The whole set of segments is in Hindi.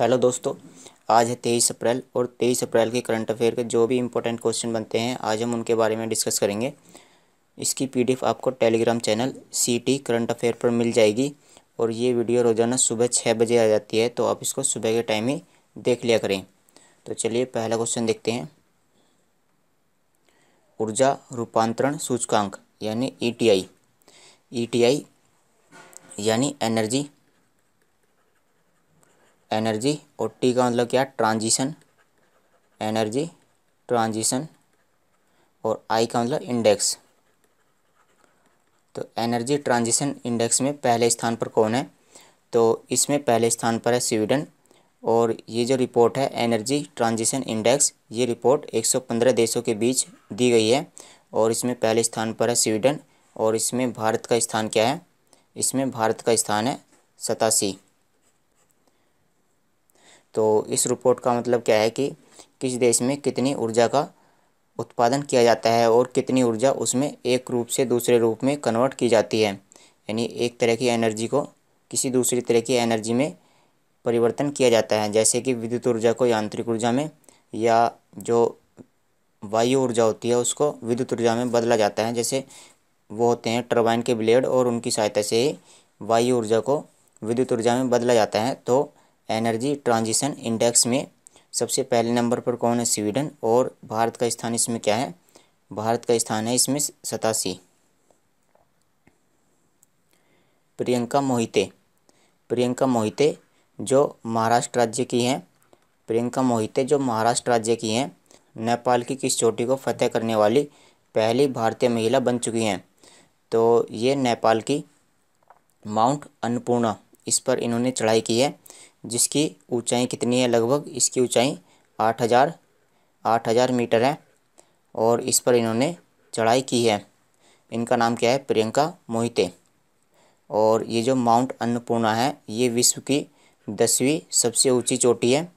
हेलो दोस्तों आज है तेईस अप्रैल और तेईस अप्रैल के करंट अफेयर के जो भी इंपॉर्टेंट क्वेश्चन बनते हैं आज हम उनके बारे में डिस्कस करेंगे इसकी पीडीएफ आपको Telegram channel CT current affair पर मिल जाएगी और ये वीडियो रोज़ाना सुबह छः बजे आ जाती है तो आप इसको सुबह के टाइम ही देख लिया करें तो चलिए पहला क्वेश्चन देखते हैं ऊर्जा रूपांतरण सूचकांक यानी E T I E T I यानी एनर्जी एनर्जी और टी का मतलब क्या है ट्रांजिशन एनर्जी ट्रांजिशन और आई का मतलब इंडेक्स तो एनर्जी ट्रांजिशन इंडेक्स में पहले स्थान पर कौन है तो इसमें पहले स्थान पर है स्वीडन और ये जो रिपोर्ट है एनर्जी ट्रांजिशन इंडेक्स ये रिपोर्ट 115 देशों के बीच दी गई है और इसमें पहले स्थान पर है स्वीडन और इसमें भारत का स्थान क्या है इसमें भारत का स्थान है सतासी तो इस रिपोर्ट का मतलब क्या है कि किस देश में कितनी ऊर्जा का उत्पादन किया जाता है और कितनी ऊर्जा उसमें एक रूप से दूसरे रूप में कन्वर्ट की जाती है यानी एक तरह की एनर्जी को किसी दूसरी तरह की एनर्जी में परिवर्तन किया जाता है जैसे कि विद्युत ऊर्जा को यांत्रिक ऊर्जा में या जो वायु ऊर्जा होती है उसको विद्युत ऊर्जा में बदला जाता है जैसे वो होते हैं टर्बाइन के ब्लेड और उनकी सहायता से ही वायु ऊर्जा को विद्युत ऊर्जा में बदला जाता है तो एनर्जी ट्रांजिशन इंडेक्स में सबसे पहले नंबर पर कौन है स्वीडन और भारत का स्थान इसमें क्या है भारत का स्थान है इसमें सतासी प्रियंका मोहिते प्रियंका मोहिते जो महाराष्ट्र राज्य की हैं प्रियंका मोहिते जो महाराष्ट्र राज्य की हैं नेपाल की किस चोटी को फतेह करने वाली पहली भारतीय महिला बन चुकी हैं तो ये नेपाल की माउंट अन्नपूर्णा इस पर इन्होंने चढ़ाई की है जिसकी ऊंचाई कितनी है लगभग इसकी ऊंचाई आठ हज़ार आठ हज़ार मीटर है और इस पर इन्होंने चढ़ाई की है इनका नाम क्या है प्रियंका मोहिते और ये जो माउंट अन्नपूर्णा है ये विश्व की दसवीं सबसे ऊंची चोटी है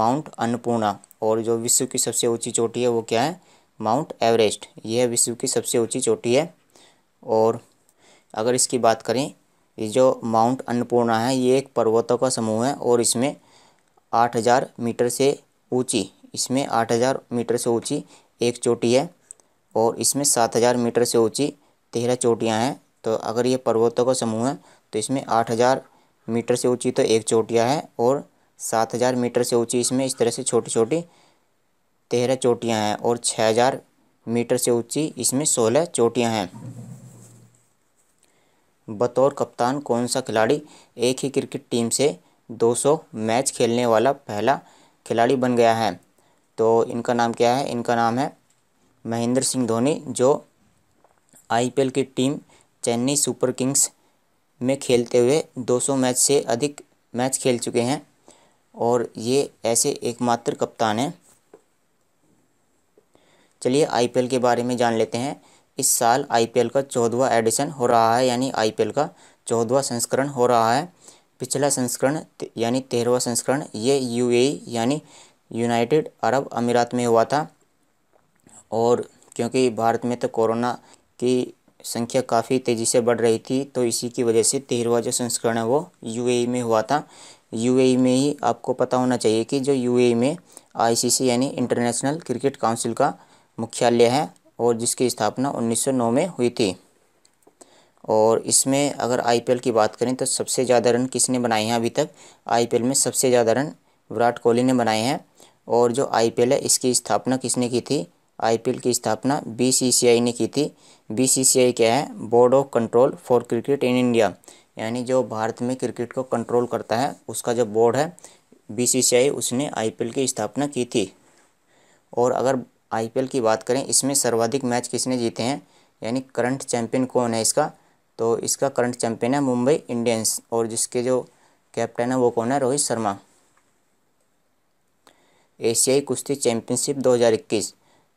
माउंट अन्नपूर्णा और जो विश्व की सबसे ऊंची चोटी है वो क्या है माउंट एवरेस्ट यह विश्व की सबसे ऊंची चोटी है और अगर इसकी बात करें ये जो माउंट अन्नपूर्णा है ये एक पर्वतों का समूह है और इसमें आठ हज़ार मीटर से ऊंची इसमें आठ हज़ार मीटर से ऊंची एक चोटी है और इसमें सात हज़ार मीटर से ऊंची तेरह चोटियाँ हैं तो अगर ये पर्वतों का समूह है तो इसमें आठ हज़ार मीटर से ऊंची तो एक चोटियाँ हैं और सात हज़ार मीटर से ऊंची इसमें इस तरह से छोटी छोटी तेरह चोटियाँ हैं और छः हज़ार मीटर से ऊँची इसमें सोलह चोटियाँ हैं बतौर कप्तान कौन सा खिलाड़ी एक ही क्रिकेट टीम से 200 मैच खेलने वाला पहला खिलाड़ी बन गया है तो इनका नाम क्या है इनका नाम है महेंद्र सिंह धोनी जो आईपीएल की टीम चेन्नई सुपर किंग्स में खेलते हुए 200 मैच से अधिक मैच खेल चुके हैं और ये ऐसे एकमात्र कप्तान हैं चलिए आईपीएल के बारे में जान लेते हैं इस साल आईपीएल का चौदवा एडिशन हो रहा है यानी आईपीएल का चौदवा संस्करण हो रहा है पिछला संस्करण यानी तेरहवा संस्करण ये यूएई यानी यूनाइटेड अरब अमीरात में हुआ था और क्योंकि भारत में तो कोरोना की संख्या काफ़ी तेज़ी से बढ़ रही थी तो इसी की वजह से तेरहवा जो संस्करण है वो यू में हुआ था यू में ही आपको पता होना चाहिए कि जो यू में आई यानी इंटरनेशनल क्रिकेट काउंसिल का मुख्यालय है और जिसकी स्थापना 1909 में हुई थी और इसमें अगर आईपीएल की बात करें तो सबसे ज़्यादा रन किसने बनाए हैं अभी तक आईपीएल में सबसे ज़्यादा रन विराट कोहली ने बनाए हैं और जो आईपीएल है इसकी स्थापना किसने की थी आईपीएल की स्थापना बीसीसीआई ने की थी बीसीसीआई क्या है board of control for cricket in India यानी जो भारत में क्रिकेट को कंट्रोल करता है उसका जो बोर्ड है बी उसने आई की स्थापना की थी और अगर आईपीएल की बात करें इसमें सर्वाधिक मैच किसने जीते हैं यानी करंट चैम्पियन कौन है इसका तो इसका करंट चैम्पियन है मुंबई इंडियंस और जिसके जो कैप्टन है वो कौन है रोहित शर्मा एशियाई कुश्ती चैम्पियनशिप 2021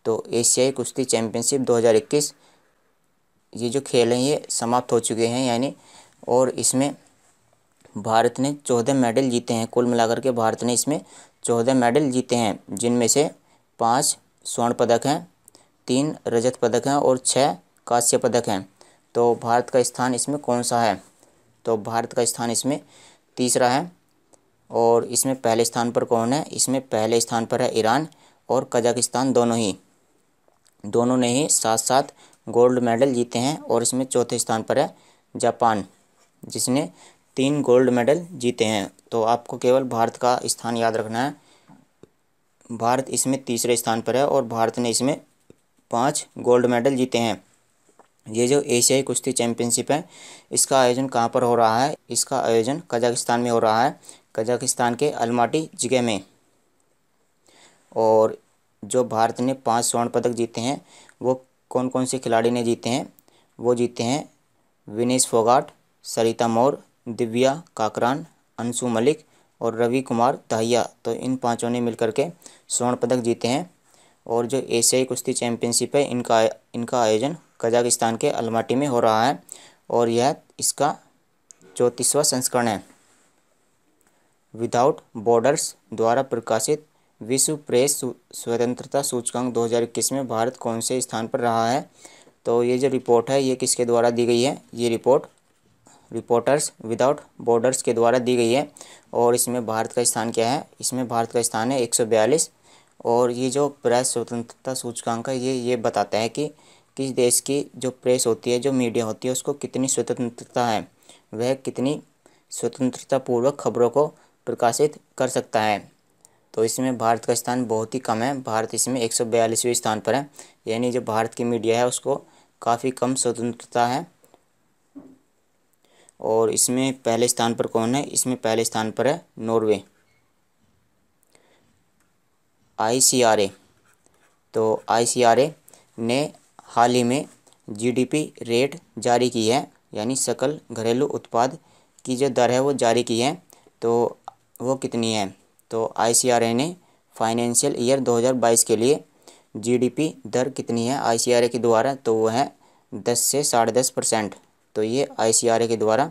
तो एशियाई कुश्ती चैम्पियनशिप 2021 ये जो खेल हैं ये समाप्त हो चुके हैं यानी और इसमें भारत ने चौदह मेडल जीते हैं कुल मिलाकर के भारत ने इसमें चौदह मेडल जीते हैं जिनमें से पाँच स्वर्ण पदक हैं तीन रजत पदक हैं और छः कांस्य पदक हैं तो भारत का स्थान इसमें कौन सा है तो भारत का स्थान इसमें तीसरा है और इसमें पहले स्थान पर कौन है इसमें पहले स्थान पर है ईरान और कजाकिस्तान दोनों ही दोनों ने ही साथ साथ गोल्ड मेडल जीते हैं और इसमें चौथे स्थान पर है जापान जिसने तीन गोल्ड मेडल जीते हैं तो आपको केवल भारत का स्थान याद रखना है भारत इसमें तीसरे स्थान पर है और भारत ने इसमें पाँच गोल्ड मेडल जीते हैं ये जो एशियाई कुश्ती चैंपियनशिप है इसका आयोजन कहाँ पर हो रहा है इसका आयोजन कजाकिस्तान में हो रहा है कजाकिस्तान के अलमाटी जगह में और जो भारत ने पांच स्वर्ण पदक जीते हैं वो कौन कौन से खिलाड़ी ने जीते हैं वो जीते हैं विनेश फोगाट सरिता मोर दिव्या काकरान अंशु मलिक और रवि कुमार दहिया तो इन पांचों ने मिलकर के स्वर्ण पदक जीते हैं और जो एशियाई कुश्ती चैंपियनशिप है इनका इनका आयोजन कजाकिस्तान के अलमाटी में हो रहा है और यह इसका चौंतीसवां संस्करण है विदाउट बॉर्डर्स द्वारा प्रकाशित विश्व प्रेस स्वतंत्रता सूचकांक 2021 में भारत कौन से स्थान पर रहा है तो ये जो रिपोर्ट है ये किसके द्वारा दी गई है ये रिपोर्ट रिपोर्टर्स विदाउट बॉर्डर्स के द्वारा दी गई है और इसमें भारत का स्थान क्या है इसमें भारत का स्थान है एक और ये जो प्रेस स्वतंत्रता सूचकांक है ये ये बताता है कि किस देश की जो प्रेस होती है जो मीडिया होती है उसको कितनी स्वतंत्रता है वह कितनी स्वतंत्रतापूर्वक खबरों को प्रकाशित कर सकता है तो इसमें भारत का स्थान बहुत ही कम है भारत इसमें एक स्थान पर है यानी जो भारत की मीडिया है उसको काफ़ी कम स्वतंत्रता है और इसमें पहले स्थान पर कौन है इसमें पहले स्थान पर है नॉर्वे आईसीआरए तो आईसीआरए ने हाल ही में जीडीपी रेट जारी की है यानी सकल घरेलू उत्पाद की जो दर है वो जारी की है तो वो कितनी है तो आईसीआरए ने फाइनेंशियल ईयर 2022 के लिए जीडीपी दर कितनी है आईसीआरए के द्वारा तो वो है दस से साढ़े दस परसेंट तो ये आई के द्वारा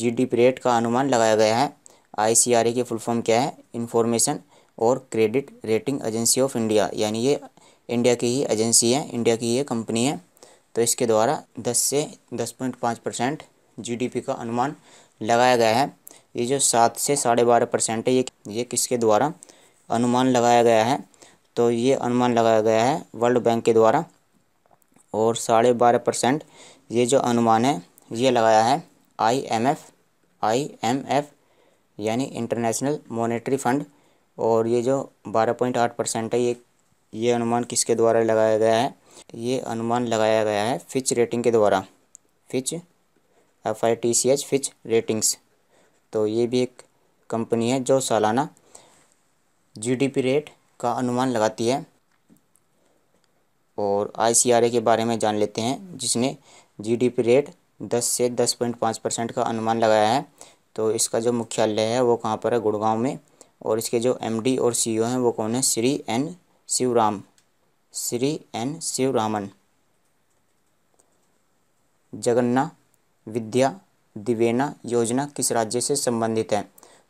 जी डी रेट का अनुमान लगाया गया है आई सी आर की फुलफॉर्म क्या है इन्फॉर्मेशन और credit rating agency of India यानी ये इंडिया की ही एजेंसी है इंडिया की ही कंपनी है तो इसके द्वारा 10 से 10.5 परसेंट जीडीपी का अनुमान लगाया गया है ये जो सात से साढ़े बारह परसेंट है ये ये किसके द्वारा अनुमान लगाया गया है तो ये अनुमान लगाया गया है वर्ल्ड बैंक के द्वारा और साढ़े बारह परसेंट ये जो अनुमान है ये लगाया है आईएमएफ आईएमएफ यानी इंटरनेशनल मॉनेटरी फंड और ये जो बारह पॉइंट आठ परसेंट है ये ये अनुमान किसके द्वारा लगाया गया है ये अनुमान लगाया गया है फिच रेटिंग के द्वारा Fitch F I T C H Fitch ratings तो ये भी एक कंपनी है जो सालाना जीडीपी रेट का अनुमान लगाती है और आईसीआरए के बारे में जान लेते हैं जिसने जीडीपी रेट दस से दस पॉइंट पाँच परसेंट का अनुमान लगाया है तो इसका जो मुख्यालय है वो कहाँ पर है गुड़गांव में और इसके जो एमडी और सीईओ e हैं वो कौन है श्री एन शिवराम श्री एन शिवरामन जगन्ना विद्या दिवेना योजना किस राज्य से संबंधित है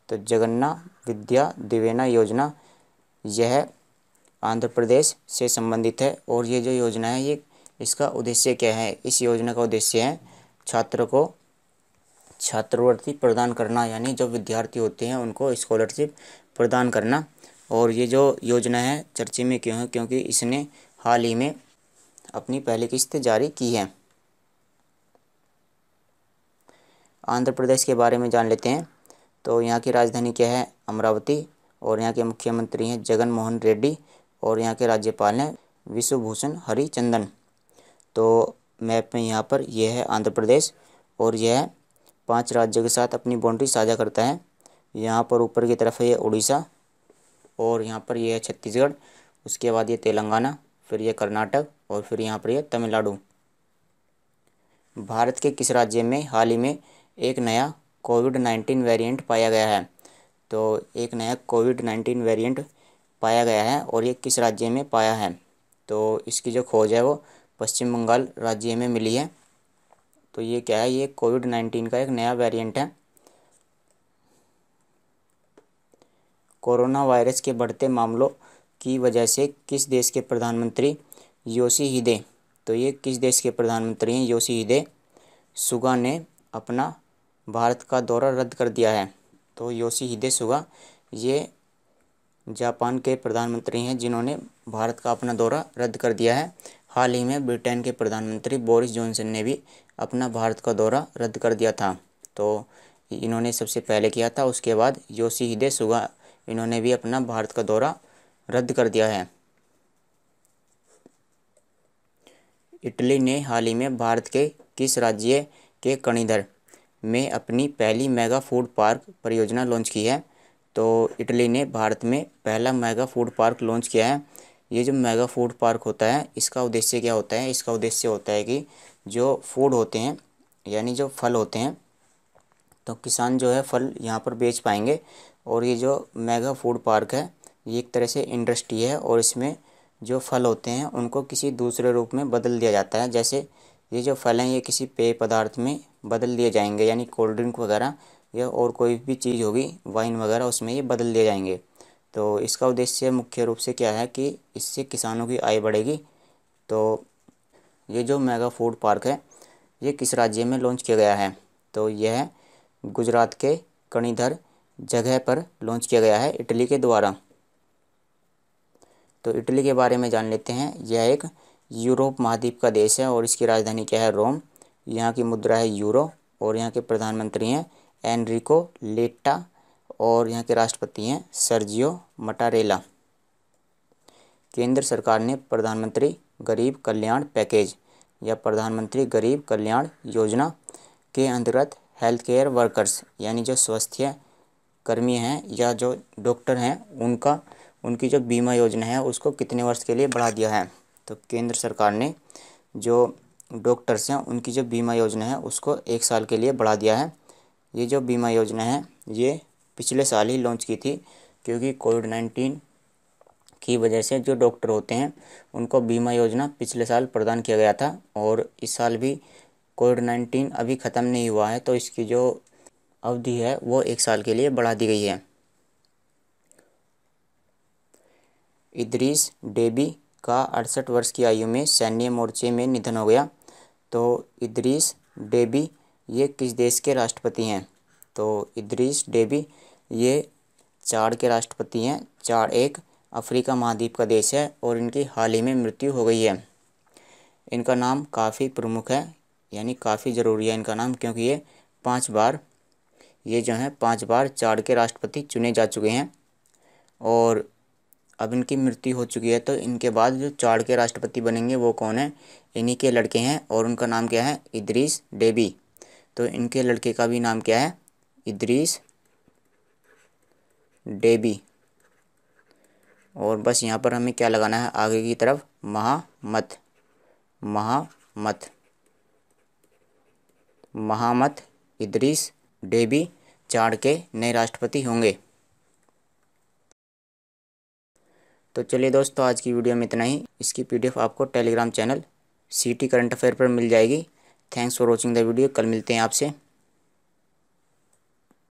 तो जगन्ना विद्या दिवेना योजना यह आंध्र प्रदेश से संबंधित है और ये जो योजना है ये इसका उद्देश्य क्या है इस योजना का उद्देश्य है छात्र को छात्रवृत्ति प्रदान करना यानी जो विद्यार्थी होते हैं उनको स्कॉलरशिप प्रदान करना और ये जो योजना है चर्चे में क्यों है क्योंकि इसने हाल ही में अपनी पहली किस्त जारी की है आंध्र प्रदेश के बारे में जान लेते हैं तो यहाँ की राजधानी क्या है अमरावती और यहाँ के मुख्यमंत्री हैं जगन मोहन रेड्डी और यहाँ के राज्यपाल हैं विश्वभूषण हरिचंदन तो मैप में यहाँ पर यह है आंध्र प्रदेश और यह पांच राज्यों के साथ अपनी बाउंड्री साझा करता है यहाँ पर ऊपर की तरफ है ये उड़ीसा और यहाँ पर यह है छत्तीसगढ़ उसके बाद ये तेलंगाना फिर यह कर्नाटक और फिर यहाँ पर यह तमिलनाडु भारत के किस राज्य में हाल ही में एक नया कोविड नाइन्टीन वेरियंट पाया गया है तो एक नया कोविड नाइन्टीन वेरियंट पाया गया है और ये किस राज्य में पाया है तो इसकी जो खोज है वो पश्चिम बंगाल राज्य में मिली है तो ये क्या है ये कोविड नाइन्टीन का एक नया वेरिएंट है कोरोना वायरस के बढ़ते मामलों की वजह से किस देश के प्रधानमंत्री योशी हिदे तो ये किस देश के प्रधानमंत्री हैं योशी हिदे सुगा ने अपना भारत का दौरा रद्द कर दिया है तो योशी हिदे सुगा ये जापान के प्रधानमंत्री हैं जिन्होंने भारत का अपना दौरा रद्द कर दिया है हाल ही में ब्रिटेन के प्रधानमंत्री बोरिस जॉनसन ने भी अपना भारत का दौरा रद्द कर दिया था तो इन्होंने सबसे पहले किया था उसके बाद योशी हिदे सुगा इन्होंने भी अपना भारत का दौरा रद्द कर दिया है इटली ने हाल ही में भारत के किस राज्य के कणिधर में अपनी पहली मेगा फूड पार्क परियोजना लॉन्च की है तो इटली ने भारत में पहला मेगा फूड पार्क लॉन्च किया है ये जो मेगा फूड पार्क होता है इसका उद्देश्य क्या होता है इसका उद्देश्य होता है कि जो फूड होते हैं यानी जो फल होते हैं तो किसान जो है फल यहाँ पर बेच पाएंगे और ये जो मेगा फूड पार्क है ये एक तरह से इंडस्ट्री है और इसमें जो फल होते हैं उनको किसी दूसरे रूप में बदल दिया जाता है जैसे ये जो फल हैं ये किसी पेय पदार्थ में बदल दिए जाएंगे यानी कोल्ड ड्रिंक वगैरह या और कोई भी चीज़ होगी वाइन वगैरह उसमें ये बदल दिए जाएंगे तो इसका उद्देश्य मुख्य रूप से क्या है कि इससे किसानों की आय बढ़ेगी तो ये जो मेगा फूड पार्क है ये किस राज्य में लॉन्च किया गया है तो यह गुजरात के कणीधर जगह पर लॉन्च किया गया है इटली के द्वारा तो इटली के बारे में जान लेते हैं यह एक यूरोप महाद्वीप का देश है और इसकी राजधानी क्या है रोम यहाँ की मुद्रा है यूरो और यहाँ के प्रधानमंत्री हैं एनरिको लेटा और यहाँ के राष्ट्रपति हैं सर्जियो मटारेला केंद्र सरकार ने प्रधानमंत्री गरीब कल्याण पैकेज या प्रधानमंत्री गरीब कल्याण योजना के अंतर्गत हेल्थ केयर वर्कर्स यानी जो स्वास्थ्य कर्मी हैं या जो डॉक्टर हैं उनका उनकी जो बीमा योजना है उसको कितने वर्ष के लिए बढ़ा दिया है तो केंद्र सरकार ने जो डॉक्टर्स हैं उनकी जो बीमा योजना है उसको एक साल के लिए बढ़ा दिया है ये जो बीमा योजना है ये पिछले साल ही लॉन्च की थी क्योंकि कोविड नाइन्टीन की वजह से जो डॉक्टर होते हैं उनको बीमा योजना पिछले साल प्रदान किया गया था और इस साल भी कोविड नाइन्टीन अभी ख़त्म नहीं हुआ है तो इसकी जो अवधि है वो एक साल के लिए बढ़ा दी गई है इद्रीस डेबी का अड़सठ वर्ष की आयु में सैन्य मोर्चे में निधन हो गया तो इद्रीस डेबी ये किस देश के राष्ट्रपति हैं तो इद्रीस डेबी ये चाड के राष्ट्रपति हैं चार एक अफ्रीका महाद्वीप का देश है और इनकी हाल ही में मृत्यु हो गई है इनका नाम काफ़ी प्रमुख है यानी काफ़ी ज़रूरी है इनका नाम क्योंकि ये पांच बार ये जो है पांच बार चार के राष्ट्रपति चुने जा चुके हैं और अब इनकी मृत्यु हो चुकी है तो इनके बाद जो चार के राष्ट्रपति बनेंगे वो कौन है इन्हीं के लड़के हैं और उनका नाम क्या है इद्रीस डेबी तो इनके लड़के का भी नाम क्या है इद्रीस डेबी और बस यहाँ पर हमें क्या लगाना है आगे की तरफ महामत महामत महामत इदरीस डेबी चाड के नए राष्ट्रपति होंगे तो चलिए दोस्तों आज की वीडियो में इतना ही इसकी पीडीएफ आपको Telegram channel city current affair पर मिल जाएगी thanks for watching the video कल मिलते हैं आपसे